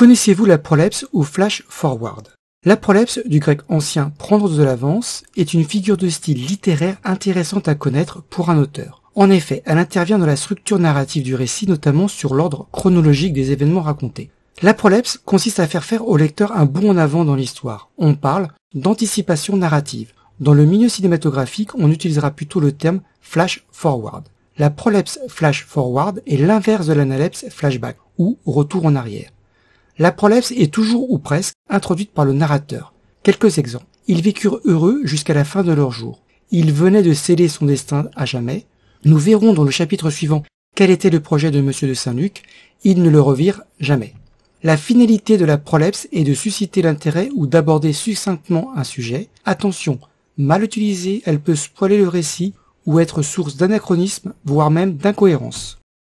Connaissez-vous la prolepse ou flash forward La prolepse, du grec ancien prendre de l'avance, est une figure de style littéraire intéressante à connaître pour un auteur. En effet, elle intervient dans la structure narrative du récit, notamment sur l'ordre chronologique des événements racontés. La prolepse consiste à faire faire au lecteur un bond en avant dans l'histoire. On parle d'anticipation narrative. Dans le milieu cinématographique, on utilisera plutôt le terme flash forward. La prolepse flash forward est l'inverse de l'analepse flashback ou retour en arrière. La prolepse est toujours ou presque introduite par le narrateur. Quelques exemples. Ils vécurent heureux jusqu'à la fin de leurs jours. Il venait de sceller son destin à jamais. Nous verrons dans le chapitre suivant quel était le projet de M. de Saint-Luc. Ils ne le revirent jamais. La finalité de la prolepse est de susciter l'intérêt ou d'aborder succinctement un sujet. Attention, mal utilisée, elle peut spoiler le récit ou être source d'anachronisme, voire même d'incohérence.